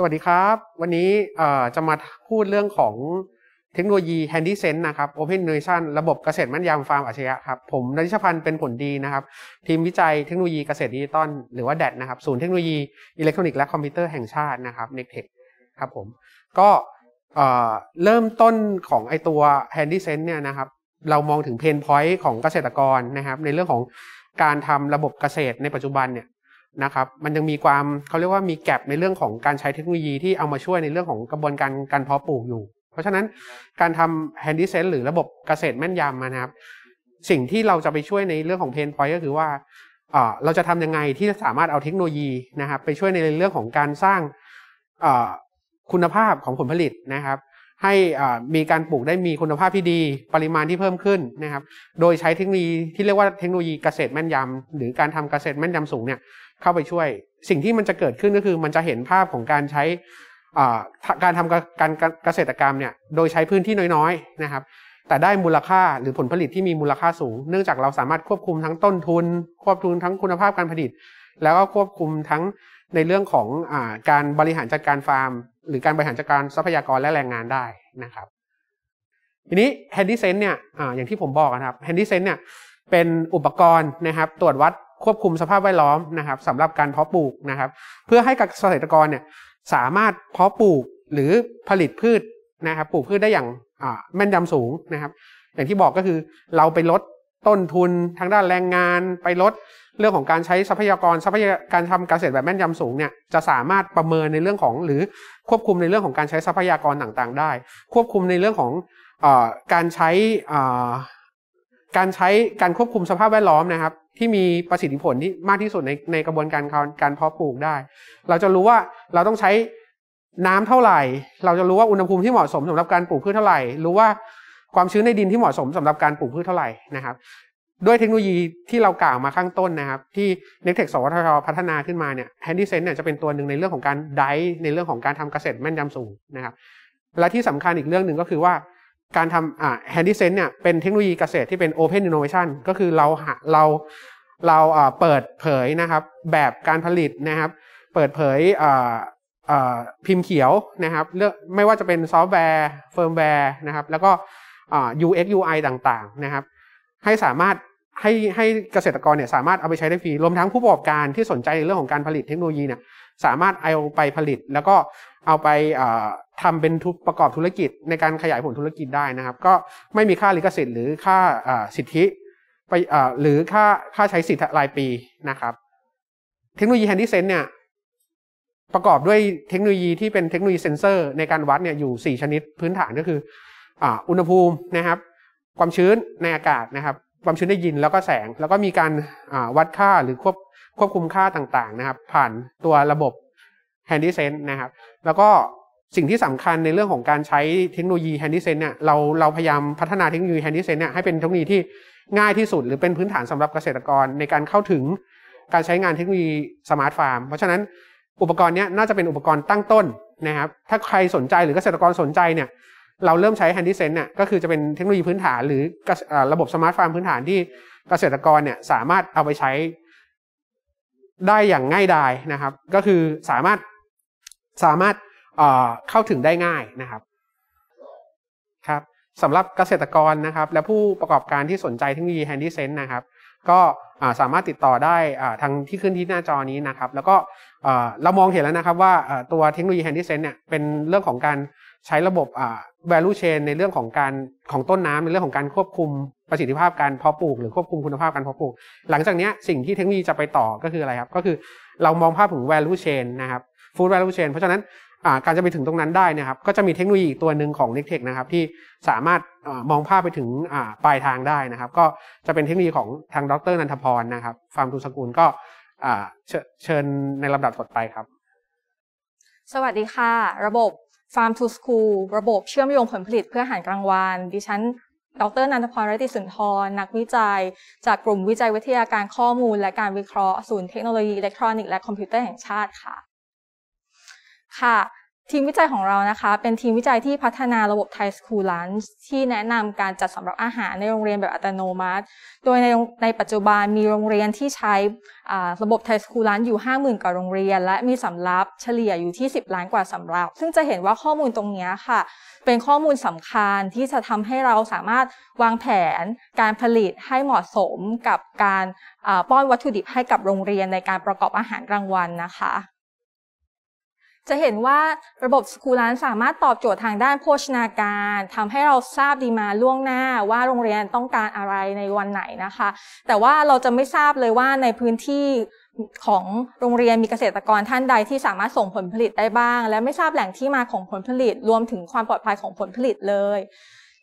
สวัสดีครับ วันนี้จะมาพูดเรื่องของเทคโนโลยี Handy Sense นะครับ Open Innovation ระบบเกษตรมั่นยำฟาร์มอัจฉริยะครับ ผมนริชพันธ์เป็นผลดีนะครับ ทีมวิจัยเทคโนโลยีเกษตรดิจิตอลหรือว่าแดดนะครับศูนย์เทคโนโลยีอิเล็กทรอนิกส์และคอมพิวเตอร์แห่งชาตินะครับเน็กเทคครับผมก็เริ่มต้นของไอตัว Handy Sense เนี่ยนะครับเรามองถึงเพนพอยต์ของเกษตรกรนะครับในเรื่องของการทำระบบเกษตรในปัจจุบันเนี่ยนะครับมันยังมีความเขาเรียกว่ามีแกลบในเรื่องของการใช้เทคโนโลยีที่เอามาช่วยในเรื่องของกระบวนการการเพาะปลูกอยู่ เพราะฉะนั้นการทำแฮนดิเซนหรือระบบเกษตรแม่นยำนะครับ สิ่งที่เราจะไปช่วยในเรื่องของเพนพอยก็คือว่าเราจะทำยังไงที่จะสามารถเอาเทคโนโลยีนะครับไปช่วยในเรื่องของการสร้างคุณภาพของผลผลิตนะครับ ให้มีการปลูกได้มีคุณภาพที่ดีปริมาณที่เพิ่มขึ้นนะครับ โดยใช้เทคโนโลยีที่เรียกว่าเทคโนโลยีเกษตรแม่นยำหรือการทำเกษตรแม่นยำสูงเนี่ยเข้าไปช่วยสิ่งที่มันจะเกิดขึ้นก็คือมันจะเห็นภาพของการใช้การทำการเกษตรกรรมเนี่ยโดยใช้พื้นที่น้อย ๆนะครับ แต่ได้มูลค่าหรือผลผลิตที่มีมูลค่าสูงเนื่องจากเราสามารถควบคุมทั้งต้นทุน ควบคุมทั้งคุณภาพการผลิต แล้วก็ควบคุมทั้งในเรื่องของอการบริหารจัดการฟาร์ม หรือการบริหารจัดการทรัพยากรและแรงงานได้นะครับ ทีนี้ h a n d y s e n s เนี่ยออย่างที่ผมบอกนะครับ h a n d y s e n s เนี่ยเป็นอุปกรณ์นะครับตรวจวัดควบคุมสภาพแวดล้อมนะครับสำหรับการเพาะปลูกนะครับ เพื่อให้เกษตรกรเนี่ยสามารถเพาะปลูกหรือผลิตพืชนะครับปลูกพืชได้อย่างแม่นยำสูงนะครับ อย่างที่บอกก็คือเราไปลดต้นทุนทางด้านแรงงานไปลดเรื่องของการใช้ทรัพยากรทรัพยาการทำเกษตรแบบแม่นยำสูงเนี่ยจะสามารถประเมินในเรื่องของหรือควบคุมในเรื่องของการใช้ทรัพยากรต่างๆ ได้ ควบคุมในเรื่องของอการใช้การใช้การควบคุมสภาพแวดล้อมนะครับ ที่มีประสิทธิผลที่มากที่สุดในในกระบวนการการเพาะปลูกได้ เราจะรู้ว่าเราต้องใช้น้ำเท่าไหร่ เราจะรู้ว่าอุณหภูมิที่เหมาะสมสำหรับการปลูกพืชเท่าไหร่รู้ว่าความชื้นในดินที่เหมาะสมสำหรับการปลูกพืชเท่าไหร่นะครับด้วยเทคโนโลยีที่เรากล่าวมาข้างต้นนะครับ ที่เน็กเทคสวทชพัฒนาขึ้นมาเนี่ยแฮนดิเซนเนี่ยจะเป็นตัวหนึ่งในเรื่องของการไดในเรื่องของการทำเกษตรแม่นยำสูงนะครับและที่สำคัญอีกเรื่องหนึ่งก็คือว่าการทำอ่าแฮนดี้เซนเนี่ยเป็นเทคโนโลยีเกษตรที่เป็น Open Innovation ก็คือเราเราเราเปิดเผยนะครับ แบบการผลิตนะครับ เปิดเผยพิมพ์เขียวนะครับ ไม่ว่าจะเป็นซอฟต์แวร์เฟิร์มแวร์นะครับแล้วก็ UX UI ต่างๆนะครับให้สามารถให้ให้เกษตรกรเนี่ยสามารถเอาไปใช้ได้ฟรีรวมทั้งผู้ประกอบการที่สนใจในเรื่องของการผลิตเทคโนโลยีเนี่ยสามารถเอาไปผลิต แล้วก็เอาไปทำเป็นทุกประกอบธุรกิจในการขยายผลธุรกิจได้นะครับ ก็ไม่มีค่าลิขสิทธิ์หรือค่าสิทธิไปหรือค่าค่าใช้สิทธิ์รายปีนะครับ เทคโนโลยีแฮนดี้เซนเนี่ยประกอบด้วยเทคโนโลยีที่เป็นเทคโนโลยีเซนเซอร์ในการวัดเนี่ยอยู่ 4 ชนิดพื้นฐานก็คืออุณหภูมินะครับ ความชื้นในอากาศนะครับ ความชื้นได้ยินแล้วก็แสง แล้วก็มีการวัดค่าหรือควบควบคุมค่าต่างๆนะครับ ผ่านตัวระบบแฮนดิเซน s นะครับ แล้วก็สิ่งที่สำคัญในเรื่องของการใช้เทคโนโลยีแฮนดิเซนเนี่ยเราเราพยายามพัฒนาเทคโนโลยีแฮนดิเซนเนี่ยให้เป็นเทคโนโลยีที่ง่ายที่สุด หรือเป็นพื้นฐานสำหรับเกษตรกรในการเข้าถึง การใช้งานเทคโนโลยีสมาร์ทฟาร์มเพราะฉะนั้นอุปกรณ์นี้น่าจะเป็นอุปกรณ์ตั้งต้นนะครับ ถ้าใครสนใจหรือเกษตรกรสนใจเนี่ย เราเริ่มใช้แฮนดิเซนเนี่ยก็คือจะเป็นเทคโนโลยีพื้นฐานหรือระบบสมาร์ทฟาร์มพื้นฐานที่เกษตรกรเนี่ยสามารถเอาไปใช้ ได้อย่างง่ายดายนะครับ ก็คือสามารถสามารถเข้าถึงได้ง่ายนะครับครับสำหรับเกษตรกรนะครับ และผู้ประกอบการที่สนใจเทคโนโลยีแฮนด y เซนต์นะครับก็สามารถติดต่อได้ทางที่ขึ้นที่หน้าจอนี้นะครับ แล้วก็เรามองเห็นแล้วนะครับว่าตัวเทคโนโลยีแฮนด y เซนต์เนี่ยเป็นเรื่องของการใช้ระบบ value chain ในเรื่องของการของต้นน้ำในเรื่องของการควบคุมประสิทธิภาพการเพาะปลูกหรือควบคุมคุณภาพการเพาะปลูก หลังจากนี้สิ่งที่เทคโนโลยีจะไปต่อก็คืออะไรครับก็คือเรามองภาพถึง value chain นะครับ food value chain เพราะฉะนั้นการจะไปถึงตรงนั้นได้นะครับก็จะมีเทคโนโลยีตัวหนึ่งของ n e c t e c นะครับที่สามารถอมองภาพไปถึงปลายทางได้นะครับก็จะเป็นเทคโนโลยีของทางดรนันทพรนะครับฟาร์มทูสกุลก็เชิญในลำดับถัดไปครับ สวัสดีค่ะ ระบบ Farm to School ระบบเชื่อมโยงผลผลิตเพื่ออาหารกลางวานันดิฉันดร นันทพรรัติสุนทรนักวิจัยจากกลุ่มวิจัยวิทยาการข้อมูลและการวิเคราะห์ศูนย์เทคโนโลยีอิเล็กทรอนิกส์และคอมพิวเตอร์แห่งชาติค่ะค่ะทีมวิจัยของเรานะคะ เป็นทีมวิจัยที่พัฒนาระบบ Thai ยส h ูล l ัน n h ที่แนะนำการจัดสำหรับอาหารในโรงเรียนแบบอัตโนมัติ โดยในในปัจจุบันมีโรงเรียนที่ใช้ระบบไทยส h ูล l ัน n h อยู่ 50,000กว่าโรงเรียน และมีสำรับเฉลี่ยอยู่ที่ 10 ล้านกว่าสำรับ ซึ่งจะเห็นว่าข้อมูลตรงนี้ค่ะ เป็นข้อมูลสำคัญที่จะทำให้เราสามารถวางแผน การผลิตให้เหมาะสมกับการป้อนวัตถุดิบให้กับโรงเรียนในการประกอบอาหารกลางวันนะคะจะเห็นว่าระบบสกูลานสามารถตอบโจทย์ทางด้านโภชนาการ ทำให้เราทราบดีมาล่วงหน้าว่าโรงเรียนต้องการอะไรในวันไหนนะคะ แต่ว่าเราจะไม่ทราบเลยว่าในพื้นที่ของโรงเรียนมีเกษตรกรท่านใดที่สามารถส่งผลผลิตได้บ้าง และไม่ทราบแหล่งที่มาของผลผลิตรวมถึงความปลอดภัยของผลผลิตเลย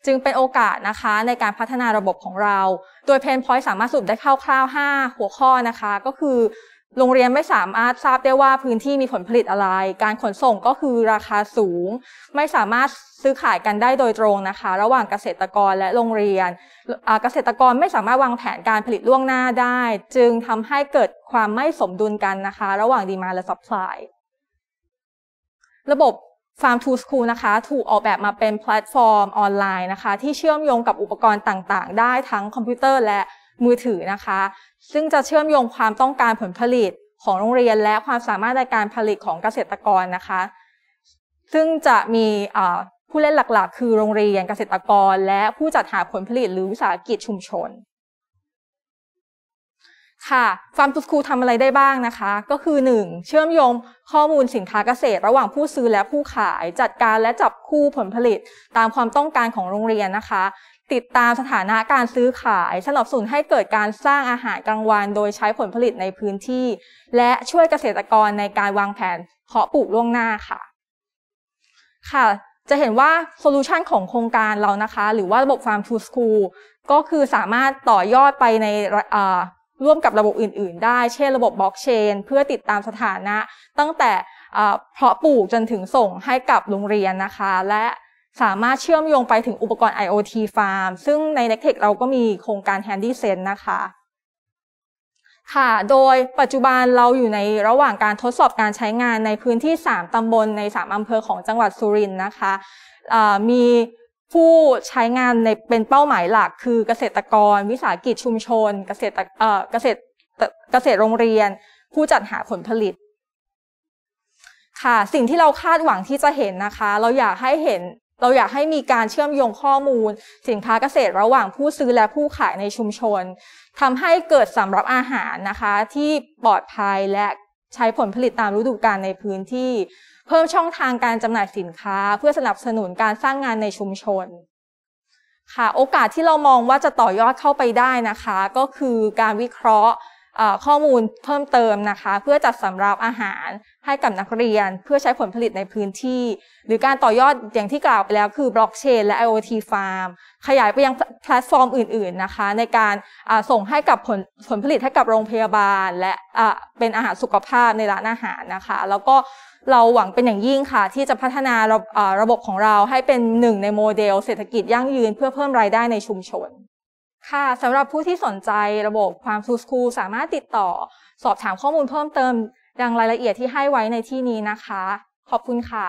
จึงเป็นโอกาสนะคะในการพัฒนาระบบของเราโดยเพนพอยต์สามารถสรุปได้คร่าวๆ5 หัวข้อนะคะก็คือโรงเรียนไม่สามารถทราบได้ว่าพื้นที่มีผลผลิตอะไร การขนส่งก็คือราคาสูง ไม่สามารถซื้อขายกันได้โดยตรงนะคะ ระหว่างเกษตรกรและโรงเรียน เกษตรกรไม่สามารถวางแผนการผลิตล่วงหน้าได้ จึงทำให้เกิดความไม่สมดุลกันนะคะ ระหว่างดีมาและซัพพลายระบบ Farm to School นะคะ ถูกออกแบบมาเป็นแพลตฟอร์มออนไลน์นะคะ ที่เชื่อมโยงกับอุปกรณ์ต่าง ๆ ได้ทั้งคอมพิวเตอร์และมือถือนะคะ ซึ่งจะเชื่อมโยงความต้องการผลผลิตของโรงเรียนและความสามารถในการผลิตของเกษตรกรนะคะ ซึ่งจะมีผู้เล่นหลักๆ คือโรงเรียนเกษตรกร และผู้จัดหาผลผลิตหรือวิสาหกิจชุมชนค่ะฟาร์มทูสคูลทำอะไรได้บ้างนะคะ ก็คือ 1. เชื่อมโยงข้อมูลสินค้าเกษตรระหว่างผู้ซื้อและผู้ขาย จัดการและจับคู่ผลผลิต ตามความต้องการของโรงเรียนนะคะ ติดตามสถานะการซื้อขาย สนับสนุนให้เกิดการสร้างอาหารกลางวันโดยใช้ผลผลิตในพื้นที่ และช่วยเกษตรกรในการวางแผนเพาะปลูกล่วงหน้าค่ะ ค่ะจะเห็นว่าโซลูชันของโครงการเรานะคะ หรือว่าระบบฟาร์มทูสคูลก็คือสามารถต่อยอดไปในร่วมกับระบบอื่น ๆ ได้ เช่นระบบบล็อกเชนเพื่อติดตามสถานะ ตั้งแต่เพาะปลูกจนถึงส่งให้กับโรงเรียนนะคะ และสามารถเชื่อมโยงไปถึงอุปกรณ์ IoT Farm ซึ่งใน n e c t e c h เราก็มีโครงการ Handy Sense นะคะ ค่ะ โดยปัจจุบันเราอยู่ในระหว่างการทดสอบการใช้งานในพื้นที่ 3 ตำบลใน 3 อำเภอของจังหวัดสุรินทร์นะคะ มีผู้ใช้งานในเป็นเป้าหมายหลักคือเกษตรกร วิสาหกิจชุมชน เกษตรเกษตรเกษตรโรงเรียน ผู้จัดหาผลผลิต ค่ะสิ่งที่เราคาดหวังที่จะเห็นนะคะ เราอยากให้เห็นเราอยากให้มีการเชื่อมโยงข้อมูล สินค้าเกษตรระหว่างผู้ซื้อและผู้ขายในชุมชน ทำให้เกิดสำหรับอาหารนะคะที่ปลอดภัยและใช้ผลผลิตตามฤดูกาลในพื้นที่เพิ่มช่องทางการจำหน่ายสินค้า เพื่อสนับสนุนการสร้างงานในชุมชนค่ะโอกาสที่เรามองว่าจะต่อยอดเข้าไปได้นะคะ ก็คือการวิเคราะห์ข้อมูลเพิ่มเติมนะคะ เพื่อจัดสำรับอาหารให้กับนักเรียน เพื่อใช้ผลผลิตในพื้นที่ หรือการต่อยอดอย่างที่กล่าวไปแล้วคือบล็อกเชนและ IoT Farm ขยายไปยังแพลตฟอร์มอื่น ๆนะคะ ในการส่งให้กับผลผลผลิตให้กับโรงพยาบาล และเป็นอาหารสุขภาพในร้านอาหารนะคะ แล้วก็เราหวังเป็นอย่างยิ่งค่ะ ที่จะพัฒนาระระบบของเราให้เป็นหนึ่งในโมเดล เศรษฐกิจยั่งยืนเพื่อเพิ่มรายได้ในชุมชนค่ะ สำหรับผู้ที่สนใจระบบความทูสคูลสามารถติดต่อ สอบถามข้อมูลเพิ่มเติม ดังรายละเอียดที่ให้ไว้ในที่นี้นะคะ ขอบคุณค่ะ